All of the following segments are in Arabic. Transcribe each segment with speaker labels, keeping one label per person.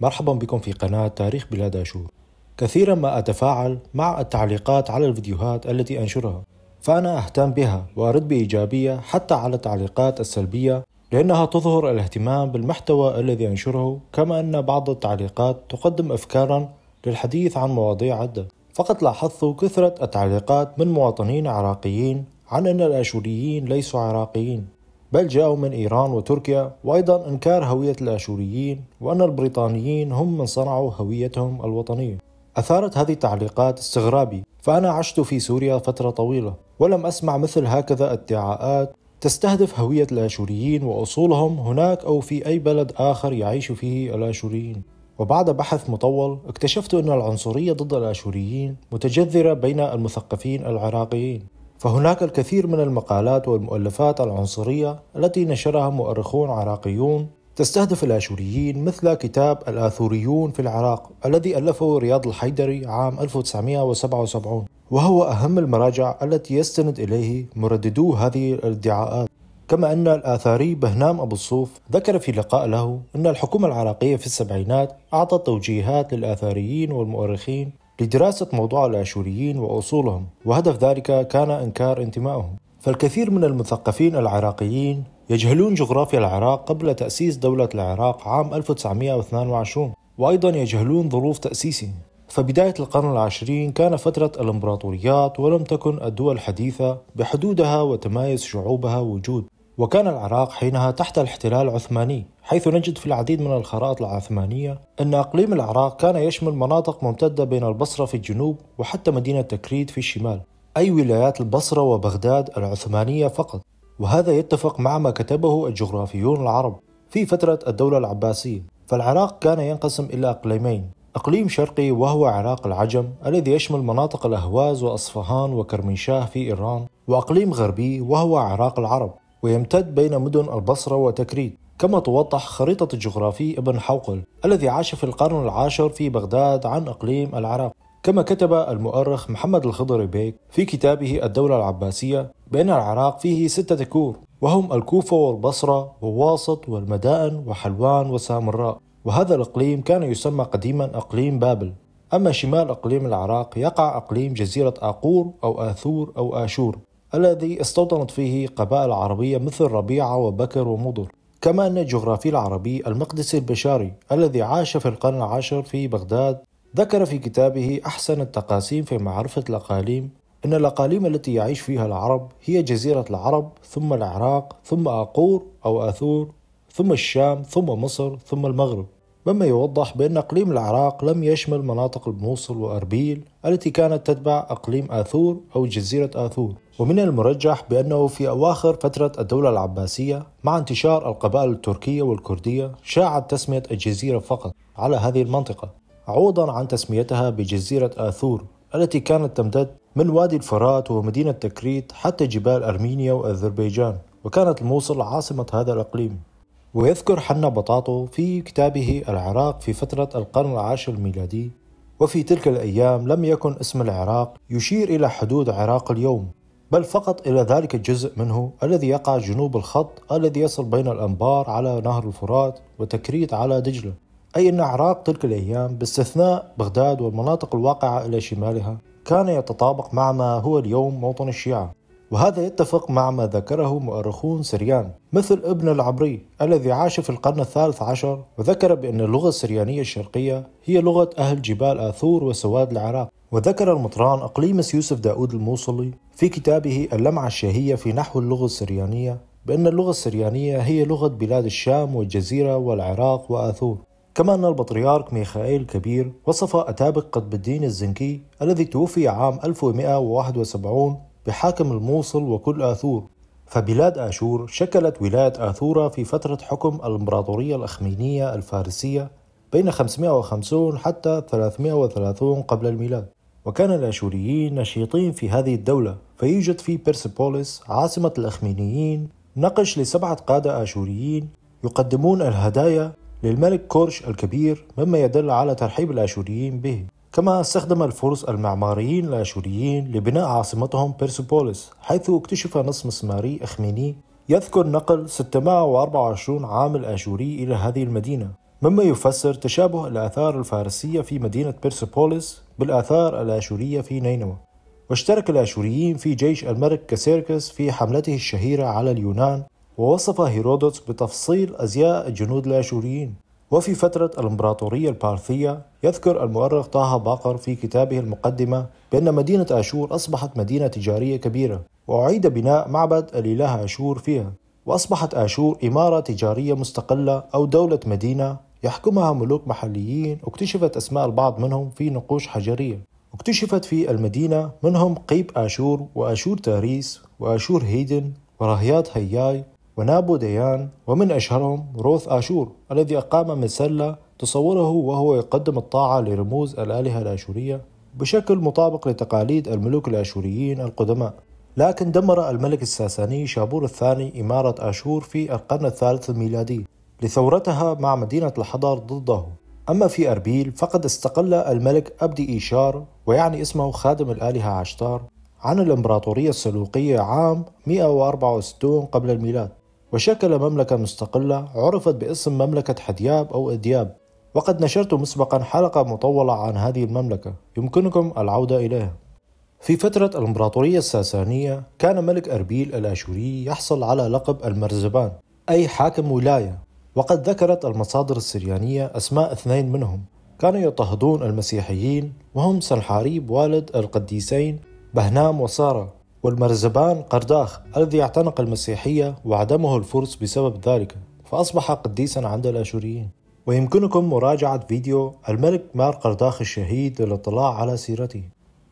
Speaker 1: مرحبا بكم في قناة تاريخ بلاد أشور كثيرا ما أتفاعل مع التعليقات على الفيديوهات التي أنشرها فأنا أهتم بها وأرد بإيجابية حتى على التعليقات السلبية لأنها تظهر الاهتمام بالمحتوى الذي أنشره كما أن بعض التعليقات تقدم أفكارا للحديث عن مواضيع عدة فقد لاحظت كثرة التعليقات من مواطنين عراقيين عن أن الآشوريين ليسوا عراقيين بل جاءوا من إيران وتركيا وأيضا إنكار هوية الآشوريين وأن البريطانيين هم من صنعوا هويتهم الوطنية أثارت هذه التعليقات استغرابي فأنا عشت في سوريا فترة طويلة ولم أسمع مثل هكذا ادعاءات تستهدف هوية الآشوريين وأصولهم هناك أو في أي بلد آخر يعيش فيه الآشوريين وبعد بحث مطول اكتشفت أن العنصرية ضد الآشوريين متجذرة بين المثقفين العراقيين فهناك الكثير من المقالات والمؤلفات العنصرية التي نشرها مؤرخون عراقيون تستهدف الآشوريين مثل كتاب الآثوريون في العراق الذي ألفه رياض الحيدري عام 1977 وهو أهم المراجع التي يستند إليه مرددو هذه الادعاءات كما أن الآثاري بهنام أبو الصوف ذكر في لقاء له أن الحكومة العراقية في السبعينات أعطت توجيهات للآثاريين والمؤرخين لدراسة موضوع الآشوريين وأصولهم وهدف ذلك كان إنكار انتمائهم فالكثير من المثقفين العراقيين يجهلون جغرافيا العراق قبل تأسيس دولة العراق عام 1922 وأيضا يجهلون ظروف تأسيسه فبداية القرن العشرين كان فترة الإمبراطوريات ولم تكن الدول الحديثة بحدودها وتمايز شعوبها وجود وكان العراق حينها تحت الاحتلال العثماني حيث نجد في العديد من الخرائط العثمانية أن أقليم العراق كان يشمل مناطق ممتدة بين البصرة في الجنوب وحتى مدينة تكريت في الشمال أي ولايات البصرة وبغداد العثمانية فقط وهذا يتفق مع ما كتبه الجغرافيون العرب في فترة الدولة العباسية فالعراق كان ينقسم إلى أقليمين أقليم شرقي وهو عراق العجم الذي يشمل مناطق الأهواز وأصفهان وكرمنشاه في إيران وأقليم غربي وهو عراق العرب ويمتد بين مدن البصرة وتكريت كما توضح خريطة الجغرافي ابن حوقل الذي عاش في القرن العاشر في بغداد عن أقليم العراق كما كتب المؤرخ محمد الخضر بيك في كتابه الدولة العباسية بأن العراق فيه ستة كور وهم الكوفة والبصرة وواسط والمدائن وحلوان وسامراء وهذا الإقليم كان يسمى قديما إقليم بابل أما شمال إقليم العراق يقع إقليم جزيرة آقور أو آثور أو آشور الذي استوطنت فيه قبائل عربية مثل ربيعة وبكر ومضر كما أن الجغرافي العربي المقدسي البشاري الذي عاش في القرن العاشر في بغداد ذكر في كتابه أحسن التقاسيم في معرفة الأقاليم أن الأقاليم التي يعيش فيها العرب هي جزيرة العرب ثم العراق ثم أقور أو أثور ثم الشام ثم مصر ثم المغرب مما يوضح بأن أقليم العراق لم يشمل مناطق الموصل وأربيل التي كانت تتبع أقليم آثور أو جزيرة آثور ومن المرجح بأنه في أواخر فترة الدولة العباسية مع انتشار القبائل التركية والكردية شاعت تسمية الجزيرة فقط على هذه المنطقة عوضا عن تسميتها بجزيرة آثور التي كانت تمتد من وادي الفرات ومدينة تكريت حتى جبال أرمينيا وأذربيجان وكانت الموصل عاصمة هذا الإقليم ويذكر حنا بطاطو في كتابه العراق في فترة القرن العاشر الميلادي وفي تلك الأيام لم يكن اسم العراق يشير إلى حدود عراق اليوم بل فقط إلى ذلك الجزء منه الذي يقع جنوب الخط الذي يصل بين الأنبار على نهر الفرات وتكريت على دجلة أي أن عراق تلك الأيام باستثناء بغداد والمناطق الواقعة إلى شمالها كان يتطابق مع ما هو اليوم موطن الشيعة وهذا يتفق مع ما ذكره مؤرخون سريان مثل ابن العبري الذي عاش في القرن الثالث عشر وذكر بأن اللغة السريانية الشرقية هي لغة أهل جبال آثور وسواد العراق وذكر المطران أقليمس يوسف داود الموصلي في كتابه اللمعة الشهية في نحو اللغة السريانية بأن اللغة السريانية هي لغة بلاد الشام والجزيرة والعراق وآثور كما أن البطريرك ميخائيل الكبير وصف أتابك قطب الدين الزنكي الذي توفي عام 1171 بحاكم الموصل وكل آثور فبلاد آشور شكلت ولاية آثورة في فترة حكم الإمبراطورية الأخمينية الفارسية بين 550 حتى 330 قبل الميلاد وكان الآشوريين نشيطين في هذه الدولة فيوجد في بيرسبوليس عاصمة الأخمينيين نقش لسبعة قادة آشوريين يقدمون الهدايا للملك كورش الكبير مما يدل على ترحيب الآشوريين به كما استخدم الفرس المعماريين الآشوريين لبناء عاصمتهم بيرسبوليس حيث اكتشف نص مسماري أخميني يذكر نقل 624 عامل آشوري إلى هذه المدينة مما يفسر تشابه الآثار الفارسية في مدينة بيرسوبوليس بالآثار الآشورية في نينوى واشترك الآشوريين في جيش الملك كسيركس في حملته الشهيرة على اليونان ووصف هيرودوت بتفصيل أزياء الجنود الآشوريين وفي فترة الإمبراطورية البارثية يذكر المؤرخ طه باقر في كتابه المقدمة بأن مدينة آشور أصبحت مدينة تجارية كبيرة وأعيد بناء معبد الإله آشور فيها وأصبحت آشور إمارة تجارية مستقلة أو دولة مدينة يحكمها ملوك محليين واكتشفت أسماء البعض منهم في نقوش حجرية واكتشفت في المدينة منهم قيب آشور وآشور تاريس وآشور هيدن ورهيات هياي ونابو ديان ومن أشهرهم روث آشور الذي أقام مسلة تصوره وهو يقدم الطاعة لرموز الآلهة الآشورية بشكل مطابق لتقاليد الملوك الآشوريين القدماء لكن دمر الملك الساساني شابور الثاني إمارة آشور في القرن الثالث الميلادي لثورتها مع مدينة الحضر ضده أما في أربيل فقد استقل الملك أبدي إيشار ويعني اسمه خادم الآلهة عشتار عن الإمبراطورية السلوقية عام 164 قبل الميلاد وشكل مملكة مستقلة عرفت باسم مملكة حدياب أو إدياب وقد نشرت مسبقا حلقة مطولة عن هذه المملكة يمكنكم العودة إليها في فترة الإمبراطورية الساسانية كان ملك أربيل الآشوري يحصل على لقب المرزبان أي حاكم ولاية وقد ذكرت المصادر السريانية أسماء اثنين منهم كانوا يضطهدون المسيحيين وهم سنحاريب والد القديسين بهنام وسارة والمرزبان قرداخ الذي اعتنق المسيحية وعدمه الفرس بسبب ذلك فأصبح قديسا عند الآشوريين ويمكنكم مراجعة فيديو الملك مار قرداخ الشهيد للاطلاع على سيرته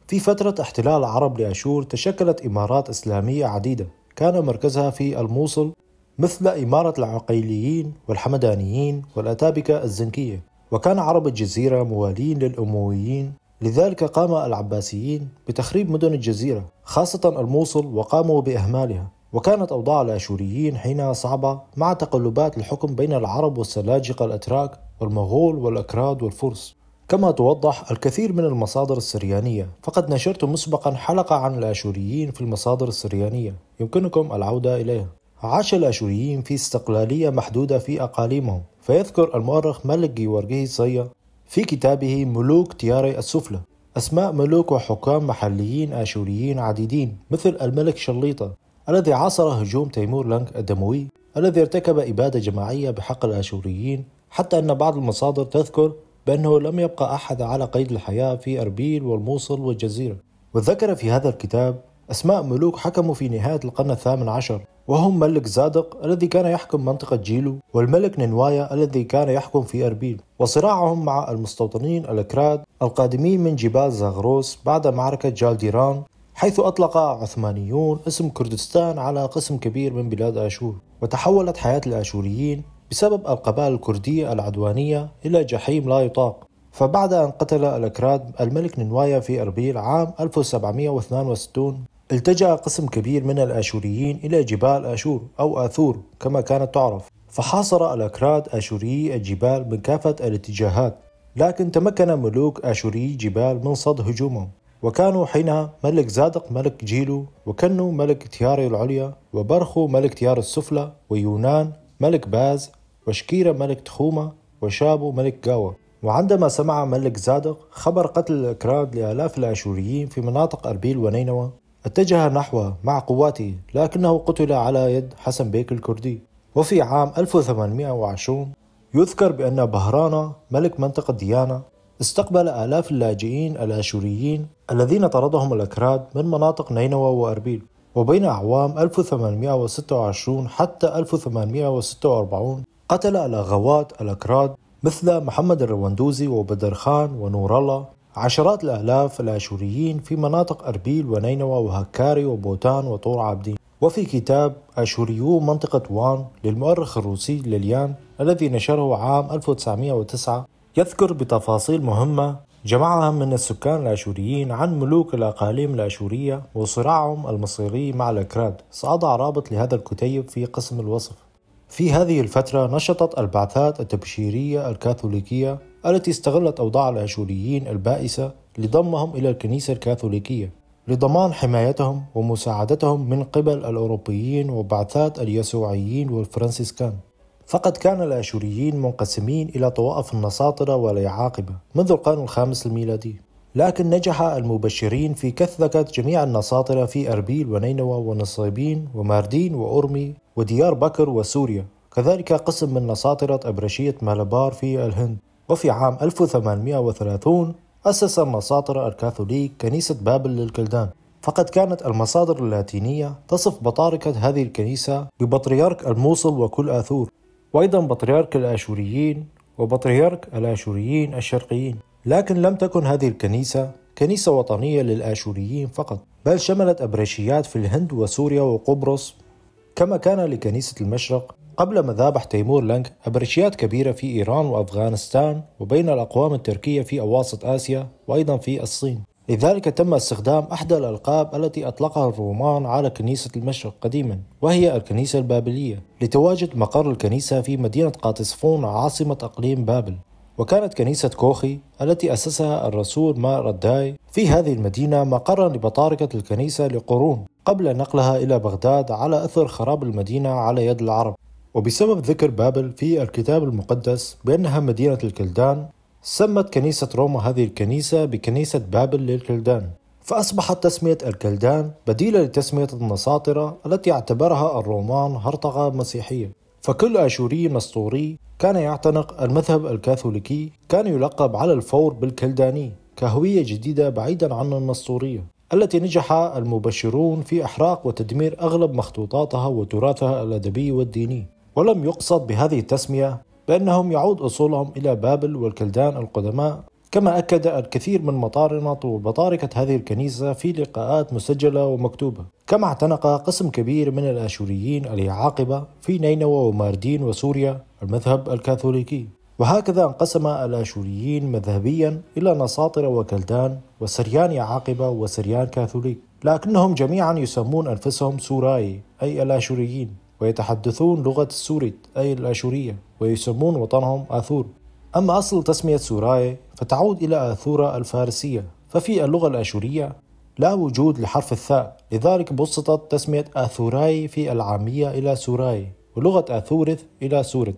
Speaker 1: في فترة احتلال العرب لأشور تشكلت إمارات إسلامية عديدة كان مركزها في الموصل مثل إمارة العقيليين والحمدانيين والأتابكة الزنكية وكان عرب الجزيرة موالين للأمويين لذلك قام العباسيين بتخريب مدن الجزيرة خاصة الموصل وقاموا بإهمالها وكانت أوضاع الآشوريين حينها صعبة مع تقلبات الحكم بين العرب والسلاجقة الأتراك والمغول والأكراد والفرس كما توضح الكثير من المصادر السريانية فقد نشرت مسبقا حلقة عن الآشوريين في المصادر السريانية يمكنكم العودة إليها عاش الآشوريين في استقلالية محدودة في أقاليمهم فيذكر المؤرخ ملك جيورجي صيا في كتابه ملوك تياري السفلى أسماء ملوك وحكام محليين آشوريين عديدين مثل الملك شليطة الذي عاصر هجوم تيمور لانك الدموي الذي ارتكب إبادة جماعية بحق الآشوريين حتى أن بعض المصادر تذكر بأنه لم يبقى أحد على قيد الحياة في أربيل والموصل والجزيرة وذكر في هذا الكتاب أسماء ملوك حكموا في نهاية القرن الثامن عشر وهم ملك زادق الذي كان يحكم منطقة جيلو والملك ننوايا الذي كان يحكم في أربيل وصراعهم مع المستوطنين الأكراد القادمين من جبال زاغروس بعد معركة جالديران حيث أطلق عثمانيون اسم كردستان على قسم كبير من بلاد آشور وتحولت حياة الآشوريين بسبب القبائل الكردية العدوانية إلى جحيم لا يطاق فبعد أن قتل الأكراد الملك ننوايا في أربيل عام 1762 التجأ قسم كبير من الآشوريين إلى جبال آشور أو آثور كما كانت تعرف فحاصر الأكراد آشوريي الجبال من كافة الاتجاهات لكن تمكن ملوك آشوريي جبال من صد هجومهم وكانوا حينها ملك زادق ملك جيلو وكنو ملك تياري العليا وبرخو ملك تيار السفلى ويونان ملك باز وشكيرة ملك تخومة وشابو ملك قاوة وعندما سمع ملك زادق خبر قتل الأكراد لآلاف الآشوريين في مناطق أربيل ونينوى اتجه نحوه مع قواته لكنه قتل على يد حسن بيك الكردي وفي عام 1820 يذكر بأن بهرانا ملك منطقة ديانا استقبل آلاف اللاجئين الآشوريين الذين طردهم الأكراد من مناطق نينوى وأربيل وبين أعوام 1826 حتى 1846 قتل الأغوات الأكراد مثل محمد الرواندوزي وبدر خان ونور الله عشرات الآلاف الآشوريين في مناطق أربيل ونينوى وهكاري وبوتان وطور عابدين وفي كتاب آشوريو منطقة وان للمؤرخ الروسي ليليان الذي نشره عام 1909 يذكر بتفاصيل مهمة جمعها من السكان الآشوريين عن ملوك الأقاليم الآشورية وصراعهم المصيري مع الأكراد سأضع رابط لهذا الكتيب في قسم الوصف في هذه الفترة نشطت البعثات التبشيرية الكاثوليكية التي استغلت أوضاع الآشوريين البائسة لضمهم إلى الكنيسة الكاثوليكية لضمان حمايتهم ومساعدتهم من قبل الأوروبيين وبعثات اليسوعيين والفرنسيسكان فقد كان الآشوريين منقسمين إلى طوائف النساطرة واليعاقبة منذ القرن الخامس الميلادي لكن نجح المبشرين في كثلكة جميع النساطرة في أربيل ونينوى ونصيبين وماردين وأرمي وديار بكر وسوريا كذلك قسم من نساطرة أبرشية مالبار في الهند وفي عام 1830 أسس مصادر الكاثوليك كنيسة بابل للكلدان فقد كانت المصادر اللاتينية تصف بطاركة هذه الكنيسة ببطريرك الموصل وكل آثور وأيضا بطريرك الآشوريين وبطريرك الآشوريين الشرقيين لكن لم تكن هذه الكنيسة كنيسة وطنية للآشوريين فقط بل شملت أبرشيات في الهند وسوريا وقبرص كما كان لكنيسة المشرق قبل مذابح تيمور لانك أبرشيات كبيرة في إيران وأفغانستان وبين الأقوام التركية في أواسط آسيا وأيضا في الصين لذلك تم استخدام أحدى الألقاب التي أطلقها الرومان على كنيسة المشرق قديما وهي الكنيسة البابلية لتواجد مقر الكنيسة في مدينة قاطسفون عاصمة أقليم بابل وكانت كنيسة كوخي التي أسسها الرسول ما رداي في هذه المدينة مقرا لبطاركة الكنيسة لقرون قبل نقلها إلى بغداد على أثر خراب المدينة على يد العرب وبسبب ذكر بابل في الكتاب المقدس بأنها مدينة الكلدان سمت كنيسة روما هذه الكنيسة بكنيسة بابل للكلدان فأصبحت تسمية الكلدان بديلة لتسمية النساطرة التي اعتبرها الرومان هرطقة مسيحية فكل آشوري نسطوري كان يعتنق المذهب الكاثوليكي كان يلقب على الفور بالكلداني كهوية جديدة بعيدا عن النسطورية التي نجح المبشرون في إحراق وتدمير أغلب مخطوطاتها وتراثها الأدبي والديني ولم يقصد بهذه التسمية بأنهم يعود أصولهم إلى بابل والكلدان القدماء كما أكد الكثير من مطارنة وبطاركة هذه الكنيسة في لقاءات مسجلة ومكتوبة كما اعتنق قسم كبير من الآشوريين اليعاقبة في نينوى وماردين وسوريا المذهب الكاثوليكي وهكذا انقسم الآشوريين مذهبيا إلى نساطرة وكلدان وسريان يعاقبة وسريان كاثوليك لكنهم جميعا يسمون أنفسهم سوراي أي الآشوريين ويتحدثون لغة السوريت أي الآشورية ويسمون وطنهم آثور أما أصل تسمية سوراي فتعود إلى آثورة الفارسية ففي اللغة الآشورية لا وجود لحرف الثاء لذلك بسطت تسمية آثوراي في العامية إلى سوراي ولغة آثورث إلى سورت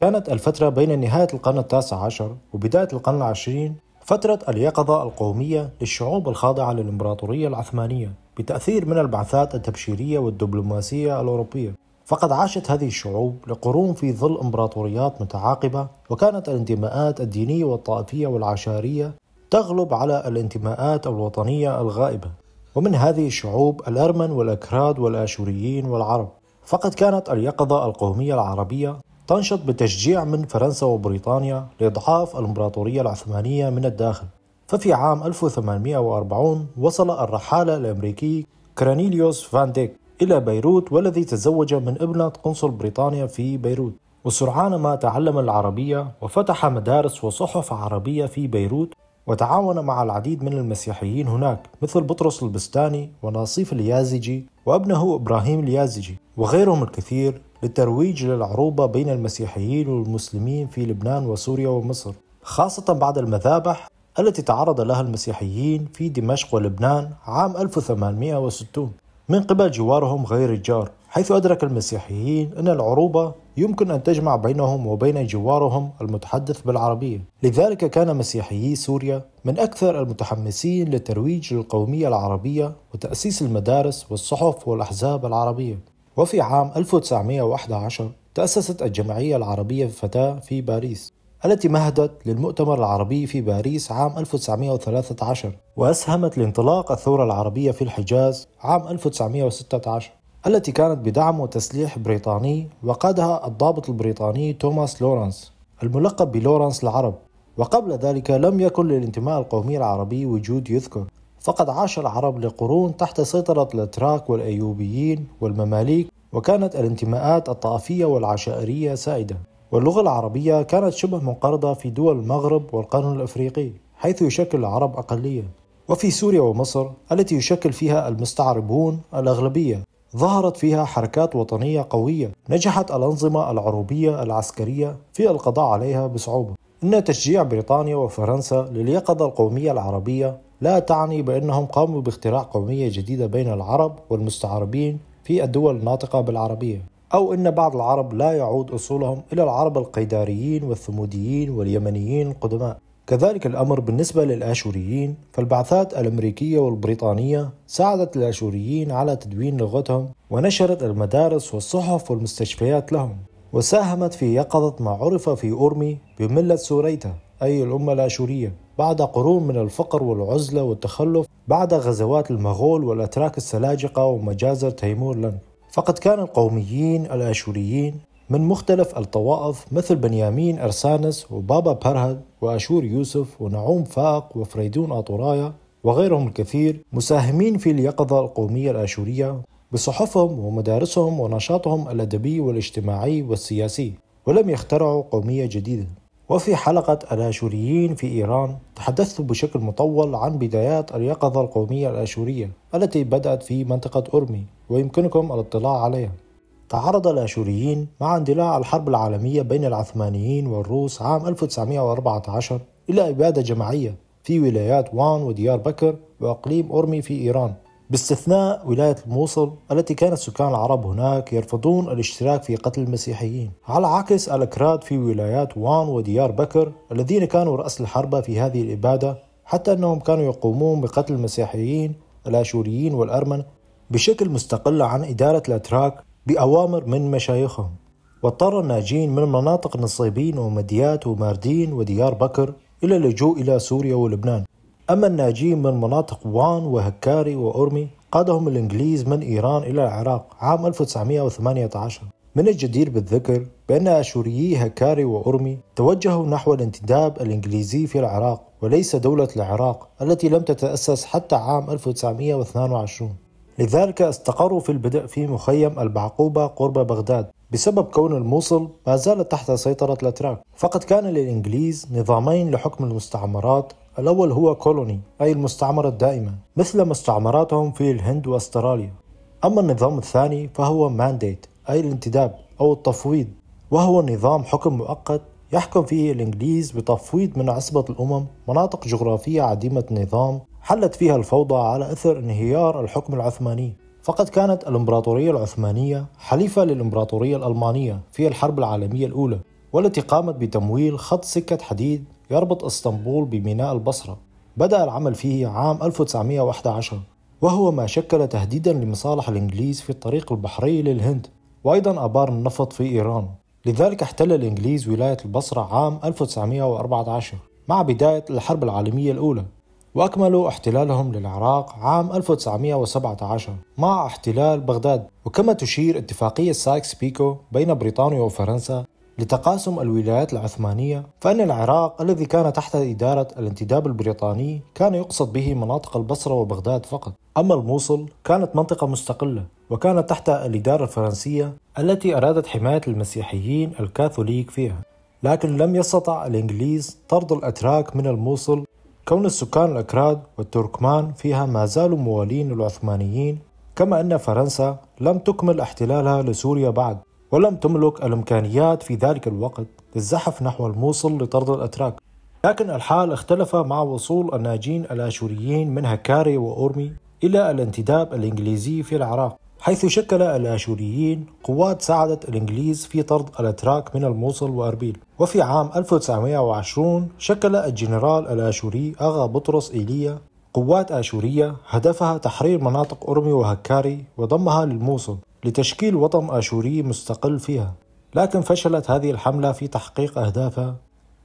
Speaker 1: كانت الفترة بين نهاية القرن التاسع عشر وبداية القرن العشرين فترة اليقظة القومية للشعوب الخاضعة للإمبراطورية العثمانية بتأثير من البعثات التبشيرية والدبلوماسية الأوروبية فقد عاشت هذه الشعوب لقرون في ظل إمبراطوريات متعاقبة وكانت الانتماءات الدينية والطائفية والعشائرية تغلب على الانتماءات الوطنية الغائبة ومن هذه الشعوب الأرمن والأكراد والآشوريين والعرب فقد كانت اليقظة القومية العربية تنشط بتشجيع من فرنسا وبريطانيا لإضعاف الإمبراطورية العثمانية من الداخل ففي عام 1840 وصل الرحالة الأمريكي كرانيليوس فان ديك إلى بيروت والذي تزوج من ابنة قنصل بريطانيا في بيروت وسرعان ما تعلم العربية وفتح مدارس وصحف عربية في بيروت وتعاون مع العديد من المسيحيين هناك مثل بطرس البستاني وناصيف اليازجي وابنه إبراهيم اليازجي وغيرهم الكثير للترويج للعروبة بين المسيحيين والمسلمين في لبنان وسوريا ومصر خاصة بعد المذابح التي تعرض لها المسيحيين في دمشق ولبنان عام 1860 من قبل جوارهم غير الجار حيث أدرك المسيحيين أن العروبة يمكن أن تجمع بينهم وبين جوارهم المتحدث بالعربية لذلك كان مسيحيي سوريا من أكثر المتحمسين للترويج للقومية العربية وتأسيس المدارس والصحف والأحزاب العربية وفي عام 1911 تأسست الجمعية العربية الفتاة في باريس التي مهدت للمؤتمر العربي في باريس عام 1913 وأسهمت لانطلاق الثورة العربية في الحجاز عام 1916 التي كانت بدعم وتسليح بريطاني وقادها الضابط البريطاني توماس لورنس الملقب بلورنس العرب وقبل ذلك لم يكن للانتماء القومي العربي وجود يذكر فقد عاش العرب لقرون تحت سيطرة الأتراك والأيوبيين والمماليك وكانت الانتماءات الطائفية والعشائرية سائدة واللغة العربية كانت شبه منقرضة في دول المغرب والقرن الأفريقي حيث يشكل العرب أقلية وفي سوريا ومصر التي يشكل فيها المستعربون الأغلبية ظهرت فيها حركات وطنية قوية نجحت الأنظمة العروبية العسكرية في القضاء عليها بصعوبة إن تشجيع بريطانيا وفرنسا لليقظة القومية العربية لا تعني بأنهم قاموا باختراع قومية جديدة بين العرب والمستعربين في الدول الناطقة بالعربية أو أن بعض العرب لا يعود أصولهم إلى العرب القيداريين والثموديين واليمنيين القدماء كذلك الأمر بالنسبة للآشوريين فالبعثات الأمريكية والبريطانية ساعدت الآشوريين على تدوين لغتهم ونشرت المدارس والصحف والمستشفيات لهم وساهمت في يقظة ما عرف في أورمي بملة سوريتا أي الأمة الآشورية بعد قرون من الفقر والعزلة والتخلف بعد غزوات المغول والأتراك السلاجقة ومجازر تيمور لن فقد كان القوميين الآشوريين من مختلف الطوائف مثل بنيامين أرسانس وبابا برهد وأشور يوسف ونعوم فاق وفريدون أطورايا وغيرهم الكثير مساهمين في اليقظة القومية الآشورية بصحفهم ومدارسهم ونشاطهم الأدبي والاجتماعي والسياسي ولم يخترعوا قومية جديدة وفي حلقة الآشوريين في إيران تحدثت بشكل مطول عن بدايات اليقظة القومية الآشورية التي بدأت في منطقة أرمي ويمكنكم الاطلاع عليها تعرض الآشوريين مع اندلاع الحرب العالمية بين العثمانيين والروس عام 1914 إلى إبادة جماعية في ولايات وان وديار بكر وأقليم أرمي في إيران باستثناء ولاية الموصل التي كانت سكان العرب هناك يرفضون الاشتراك في قتل المسيحيين على عكس الأكراد في ولايات وان وديار بكر الذين كانوا رأس الحربة في هذه الإبادة حتى أنهم كانوا يقومون بقتل المسيحيين الآشوريين والأرمن بشكل مستقل عن إدارة الأتراك بأوامر من مشايخهم واضطر الناجين من مناطق نصيبين ومديات وماردين وديار بكر إلى اللجوء إلى سوريا ولبنان أما الناجين من مناطق وان وهكاري وأرمي قادهم الإنجليز من إيران إلى العراق عام 1918 من الجدير بالذكر بأن أشوريي هكاري وأرمي توجهوا نحو الانتداب الإنجليزي في العراق وليس دولة العراق التي لم تتأسس حتى عام 1922 لذلك استقروا في البدء في مخيم البعقوبة قرب بغداد بسبب كون الموصل ما زالت تحت سيطرة الأتراك فقد كان للإنجليز نظامين لحكم المستعمرات الأول هو كولوني أي المستعمرة الدائمة مثل مستعمراتهم في الهند وأستراليا أما النظام الثاني فهو مانديت أي الانتداب أو التفويض وهو نظام حكم مؤقت يحكم فيه الإنجليز بتفويض من عصبة الأمم مناطق جغرافية عديمة النظام حلت فيها الفوضى على أثر انهيار الحكم العثماني فقد كانت الإمبراطورية العثمانية حليفة للإمبراطورية الألمانية في الحرب العالمية الأولى والتي قامت بتمويل خط سكة حديد يربط اسطنبول بميناء البصرة بدأ العمل فيه عام 1911 وهو ما شكل تهديدا لمصالح الإنجليز في الطريق البحري للهند وأيضا أبار النفط في إيران لذلك احتل الإنجليز ولاية البصرة عام 1914 مع بداية الحرب العالمية الأولى وأكملوا احتلالهم للعراق عام 1917 مع احتلال بغداد وكما تشير اتفاقية سايكس بيكو بين بريطانيا وفرنسا لتقاسم الولايات العثمانية فإن العراق الذي كان تحت إدارة الانتداب البريطاني كان يقصد به مناطق البصرة وبغداد فقط أما الموصل كانت منطقة مستقلة وكانت تحت الإدارة الفرنسية التي أرادت حماية المسيحيين الكاثوليك فيها لكن لم يستطع الإنجليز طرد الأتراك من الموصل كون السكان الأكراد والتركمان فيها ما زالوا موالين للعثمانيين كما أن فرنسا لم تكمل احتلالها لسوريا بعد ولم تملك الإمكانيات في ذلك الوقت للزحف نحو الموصل لطرد الأتراك لكن الحال اختلف مع وصول الناجين الآشوريين من هكاري وأورمي إلى الانتداب الإنجليزي في العراق حيث شكل الآشوريين قوات ساعدت الإنجليز في طرد الأتراك من الموصل وأربيل وفي عام 1920 شكل الجنرال الآشوري أغا بطرس إيليا قوات آشورية هدفها تحرير مناطق أرمي وهكاري وضمها للموصل لتشكيل وطن آشوري مستقل فيها لكن فشلت هذه الحملة في تحقيق أهدافها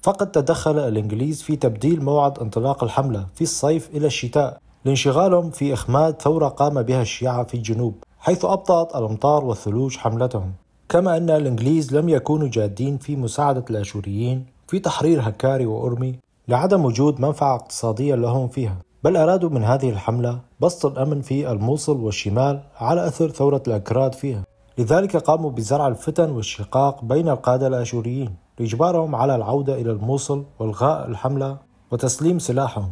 Speaker 1: فقد تدخل الإنجليز في تبديل موعد انطلاق الحملة في الصيف إلى الشتاء لانشغالهم في إخماد ثورة قام بها الشيعة في الجنوب حيث أبطأت الأمطار والثلوج حملتهم كما أن الإنجليز لم يكونوا جادين في مساعدة الآشوريين في تحرير هكاري وأرمي لعدم وجود منفعة اقتصادية لهم فيها بل أرادوا من هذه الحملة بسط الأمن في الموصل والشمال على أثر ثورة الأكراد فيها لذلك قاموا بزرع الفتن والشقاق بين القادة الآشوريين لإجبارهم على العودة إلى الموصل وإلغاء الحملة وتسليم سلاحهم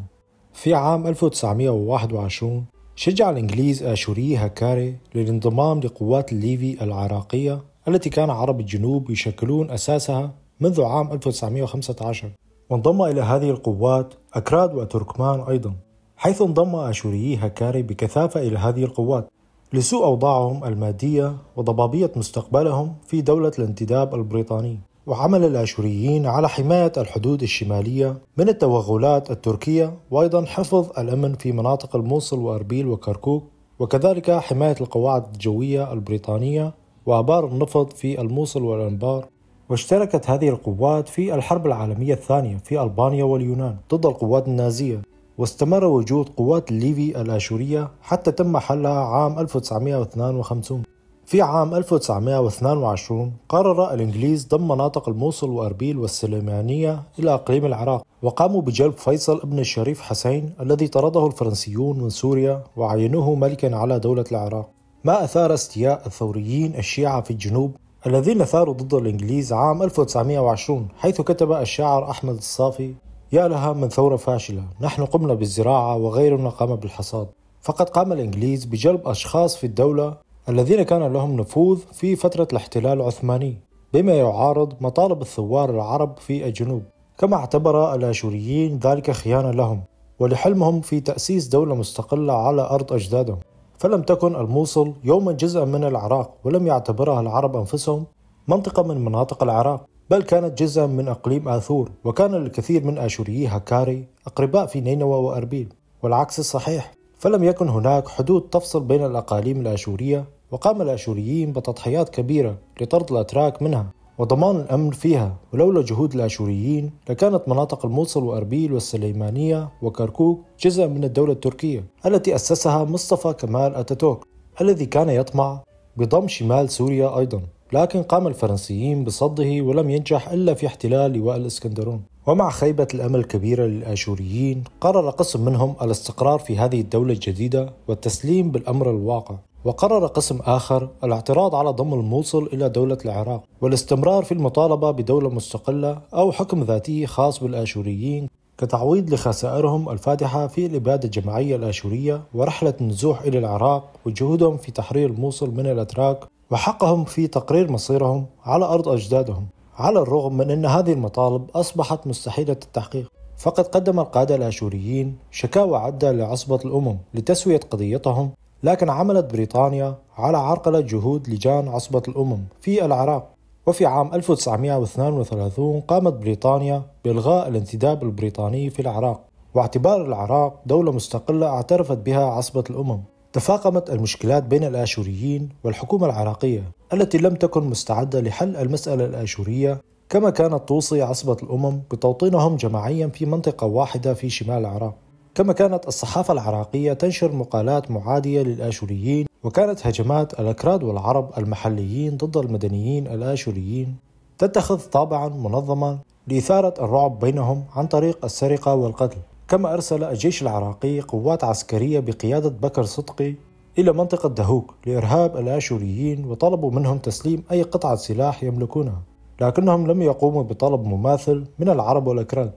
Speaker 1: في عام 1921 شجع الإنجليز آشوري هكاري للانضمام لقوات الليفي العراقية التي كان عرب الجنوب يشكلون أساسها منذ عام 1915 وانضم إلى هذه القوات أكراد وتركمان أيضاً حيث انضم آشوريي هكاري بكثافة إلى هذه القوات لسوء أوضاعهم المادية وضبابية مستقبلهم في دولة الانتداب البريطاني وعمل الآشوريين على حماية الحدود الشمالية من التوغلات التركية وأيضا حفظ الأمن في مناطق الموصل وأربيل وكركوك وكذلك حماية القواعد الجوية البريطانية وآبار النفط في الموصل والأنبار واشتركت هذه القوات في الحرب العالمية الثانية في ألبانيا واليونان ضد القوات النازية واستمر وجود قوات الليفي الآشورية حتى تم حلها عام 1952 في عام 1922 قرر الإنجليز ضم مناطق الموصل وأربيل والسليمانية إلى أقليم العراق وقاموا بجلب فيصل ابن الشريف حسين الذي طرده الفرنسيون من سوريا وعينوه ملكا على دولة العراق ما أثار استياء الثوريين الشيعة في الجنوب الذين ثاروا ضد الإنجليز عام 1920 حيث كتب الشاعر أحمد الصافي يا لها من ثورة فاشلة نحن قمنا بالزراعة وغيرنا قام بالحصاد فقد قام الإنجليز بجلب أشخاص في الدولة الذين كان لهم نفوذ في فترة الاحتلال العثماني بما يعارض مطالب الثوار العرب في الجنوب كما اعتبر الآشوريين ذلك خيانة لهم ولحلمهم في تأسيس دولة مستقلة على أرض أجدادهم فلم تكن الموصل يوما جزءا من العراق ولم يعتبرها العرب أنفسهم منطقة من مناطق العراق بل كانت جزءا من أقليم آثور وكان الكثير من آشوريي هكاري أقرباء في نينوى وأربيل والعكس صحيح فلم يكن هناك حدود تفصل بين الأقاليم الآشورية وقام الآشوريين بتضحيات كبيرة لطرد الأتراك منها وضمان الأمن فيها ولولا جهود الآشوريين لكانت مناطق الموصل وأربيل والسليمانية وكركوك جزءا من الدولة التركية التي أسسها مصطفى كمال أتاتورك الذي كان يطمع بضم شمال سوريا أيضا لكن قام الفرنسيين بصده ولم ينجح إلا في احتلال لواء الإسكندرون ومع خيبة الأمل الكبيرة للآشوريين قرر قسم منهم الاستقرار في هذه الدولة الجديدة والتسليم بالأمر الواقع وقرر قسم آخر الاعتراض على ضم الموصل إلى دولة العراق والاستمرار في المطالبة بدولة مستقلة أو حكم ذاتي خاص بالآشوريين كتعويض لخسائرهم الفادحة في الإبادة الجماعية الآشورية ورحلة النزوح إلى العراق وجهودهم في تحرير الموصل من الأتراك وحقهم في تقرير مصيرهم على أرض أجدادهم على الرغم من أن هذه المطالب أصبحت مستحيلة التحقيق فقد قدم القادة الآشوريين شكاوى عدة لعصبة الأمم لتسوية قضيتهم لكن عملت بريطانيا على عرقلة جهود لجان عصبة الأمم في العراق وفي عام 1932 قامت بريطانيا بإلغاء الانتداب البريطاني في العراق واعتبار العراق دولة مستقلة اعترفت بها عصبة الأمم تفاقمت المشكلات بين الآشوريين والحكومة العراقية التي لم تكن مستعدة لحل المسألة الآشورية كما كانت توصي عصبة الأمم بتوطينهم جماعيا في منطقة واحدة في شمال العراق كما كانت الصحافة العراقية تنشر مقالات معادية للآشوريين وكانت هجمات الأكراد والعرب المحليين ضد المدنيين الآشوريين تتخذ طابعا منظما لإثارة الرعب بينهم عن طريق السرقة والقتل كما أرسل الجيش العراقي قوات عسكرية بقيادة بكر صدقي إلى منطقة دهوك لإرهاب الآشوريين وطلبوا منهم تسليم أي قطعة سلاح يملكونها لكنهم لم يقوموا بطلب مماثل من العرب والأكراد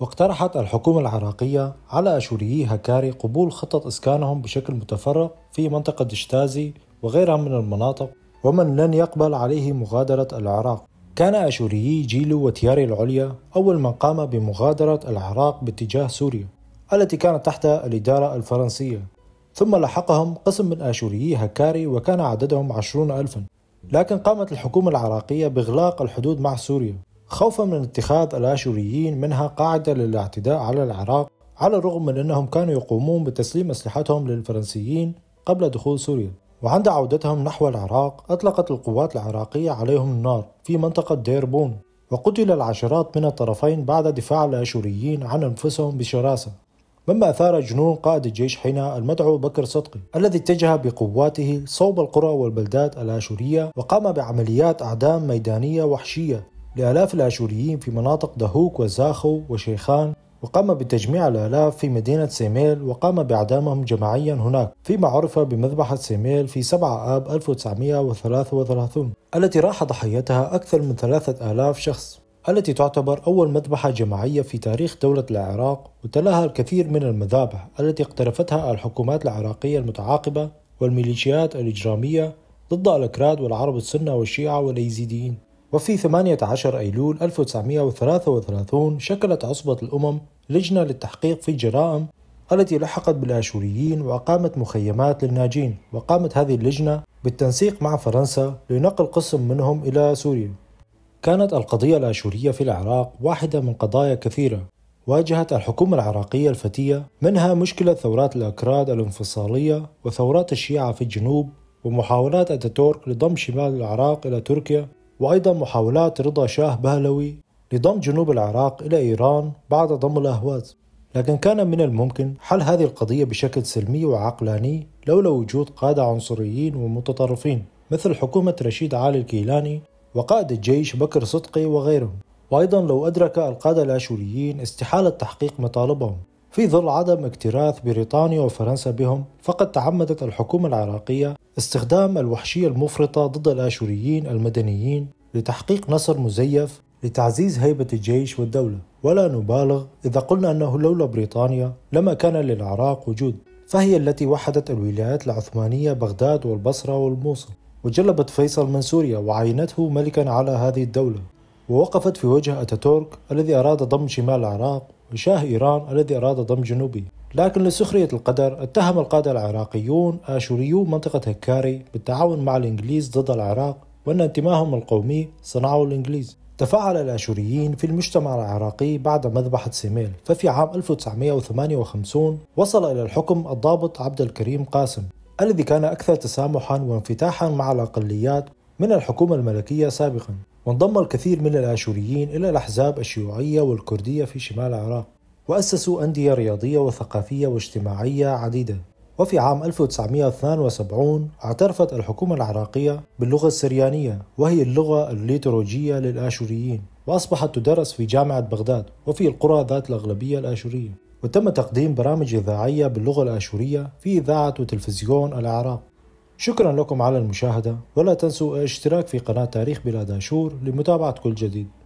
Speaker 1: واقترحت الحكومة العراقية على أشوريي هكاري قبول خطة إسكانهم بشكل متفرق في منطقة دشتازي وغيرها من المناطق ومن لن يقبل عليه مغادرة العراق كان أشوريي جيلو وتياري العليا أول من قام بمغادرة العراق باتجاه سوريا التي كانت تحت الإدارة الفرنسية ثم لحقهم قسم من آشوريي هكاري وكان عددهم عشرون ألفا لكن قامت الحكومة العراقية بإغلاق الحدود مع سوريا خوفا من اتخاذ الآشوريين منها قاعدة للاعتداء على العراق على الرغم من أنهم كانوا يقومون بتسليم أسلحتهم للفرنسيين قبل دخول سوريا وعند عودتهم نحو العراق أطلقت القوات العراقية عليهم النار في منطقة ديربون وقتل العشرات من الطرفين بعد دفاع الآشوريين عن أنفسهم بشراسة مما أثار جنون قائد الجيش حينها المدعو بكر صدقي الذي اتجه بقواته صوب القرى والبلدات الآشورية وقام بعمليات أعدام ميدانية وحشية لآلاف الآشوريين في مناطق دهوك وزاخو وشيخان وقام بتجميع الآلاف في مدينة سيميل وقام بإعدامهم جماعيا هناك فيما عرف بمذبحة سيميل في 7 آب 1933 التي راح ضحيتها أكثر من 3000 شخص التي تعتبر أول مذبحة جماعية في تاريخ دولة العراق وتلاها الكثير من المذابح التي اقترفتها الحكومات العراقية المتعاقبة والميليشيات الإجرامية ضد الأكراد والعرب السنة والشيعة والأيزيديين وفي 18 أيلول 1933 شكلت عصبة الأمم لجنة للتحقيق في الجرائم التي لحقت بالآشوريين وأقامت مخيمات للناجين وقامت هذه اللجنة بالتنسيق مع فرنسا لنقل قسم منهم إلى سوريا كانت القضية الآشورية في العراق واحدة من قضايا كثيرة واجهت الحكومة العراقية الفتية منها مشكلة ثورات الأكراد الانفصالية وثورات الشيعة في الجنوب ومحاولات أتاتورك لضم شمال العراق إلى تركيا وأيضا محاولات رضا شاه بهلوي لضم جنوب العراق إلى إيران بعد ضم الأهواز لكن كان من الممكن حل هذه القضية بشكل سلمي وعقلاني لولا وجود قادة عنصريين ومتطرفين مثل حكومة رشيد علي الكيلاني وقائد الجيش بكر صدقي وغيرهم وأيضا لو أدرك القادة الآشوريين استحالة تحقيق مطالبهم في ظل عدم اكتراث بريطانيا وفرنسا بهم فقد تعمدت الحكومة العراقية استخدام الوحشية المفرطة ضد الآشوريين المدنيين لتحقيق نصر مزيف لتعزيز هيبة الجيش والدولة ولا نبالغ إذا قلنا أنه لولا بريطانيا لما كان للعراق وجود فهي التي وحدت الولايات العثمانية بغداد والبصرة والموصل وجلبت فيصل من سوريا وعينته ملكا على هذه الدولة ووقفت في وجه أتاتورك الذي أراد ضم شمال العراق وشاه إيران الذي أراد ضم جنوبه لكن لسخرية القدر اتهم القادة العراقيون آشوريو منطقة هكاري بالتعاون مع الإنجليز ضد العراق وأن انتمائهم القومي صنعه الإنجليز تفاعل الآشوريين في المجتمع العراقي بعد مذبحة سيميل ففي عام 1958 وصل إلى الحكم الضابط عبد الكريم قاسم الذي كان أكثر تسامحا وانفتاحا مع الأقليات من الحكومة الملكية سابقا وانضم الكثير من الآشوريين إلى الأحزاب الشيوعية والكردية في شمال العراق وأسسوا أندية رياضية وثقافية واجتماعية عديدة وفي عام 1972 اعترفت الحكومة العراقية باللغة السريانية وهي اللغة الليتروجية للآشوريين وأصبحت تدرس في جامعة بغداد وفي القرى ذات الأغلبية الآشورية وتم تقديم برامج إذاعية باللغة الآشورية في إذاعة وتلفزيون العراق شكرا لكم على المشاهدة ولا تنسوا الاشتراك في قناة تاريخ بلاد آشور لمتابعة كل جديد